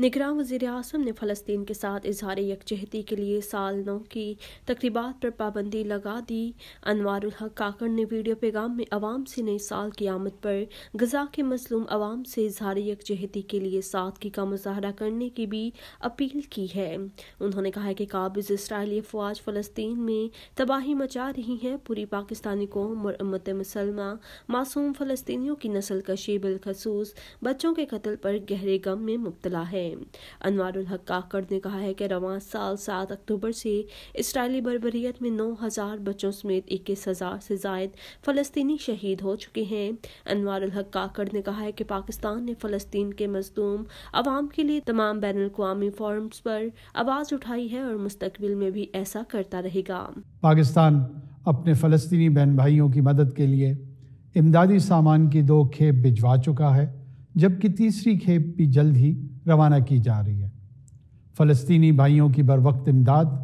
निगरान वजीर अजम ने फ़लस्तीन के साथ इजहार यकजहती के लिए साल नौ की तकरीबा पर पाबंदी लगा दी अनवर हक काकड़ ने वीडियो पैगाम में आवाम से नए साल की आमद पर गजा के मसलूम अवाम से इजहार यकजहती के लिए सादगी का मुजाहरा करने की भी अपील की है उन्होंने कहा कि काबिज इसराइली अफवाज फ़लस्तीन में तबाही मचा रही है पूरी पाकिस्तानी कौम और उम्मत मुसलमा मासूम फलस्तियों की नस्ल कशी बिलखसूस बच्चों के कत्ल पर गहरे गम में मुबतला है हैं अनवारुल हक काकड़ ने कहा है कि रवान साल सात अक्टूबर से इसराइली बरबरीत में नौ हज़ार बच्चों समेत इक्कीस हज़ार से जायद फ़लस्तनी शहीद हो चुके हैं अनवारुल हक काकड़ ने कहा है कि पाकिस्तान ने फ़लस्तीन के मजदूम आवाम के लिए तमाम बैन अवी फॉर्म्स पर आवाज़ उठाई है और मुस्तबिल में भी ऐसा करता रहेगा पाकिस्तान अपने फ़लस्तनी बहन भाइयों की मदद के लिए इमदादी सामान की दो खेप भिजवा चुका है जबकि तीसरी खेप भी जल्द ही रवाना की जा रही है फ़लस्तनी भाइयों की बर वक्त इमदाद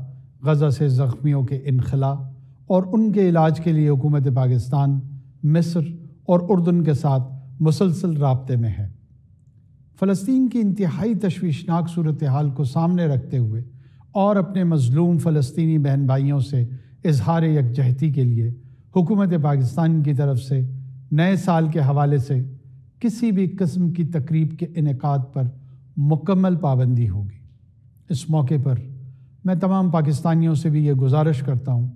गज़ा से ज़ख्मियों के इनखला और उनके इलाज के लिए हुकूमत पाकिस्तान मिस्र और उर्दन के साथ मुसलसल रबते में है फ़लस्तीन की इंतहाई तशवीशनाक सूरत हाल को सामने रखते हुए और अपने मज़लूम फ़लस्तनी बहन भाइयों से इजहार यकजहती के लिए हुकूमत पाकिस्तान की तरफ से नए साल के हवाले से किसी भी कस्म की तकरीब के इनका पर मुकम्मल पाबंदी होगी इस मौके पर मैं तमाम पाकिस्तानियों से भी ये गुजारिश करता हूँ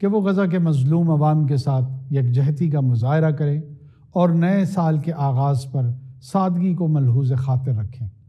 कि वो गज़ा के मज़लूम आवाम के साथ यकजहती का मुजाहरा करें और नए साल के आगाज़ पर सादगी को मलहूज खातिर रखें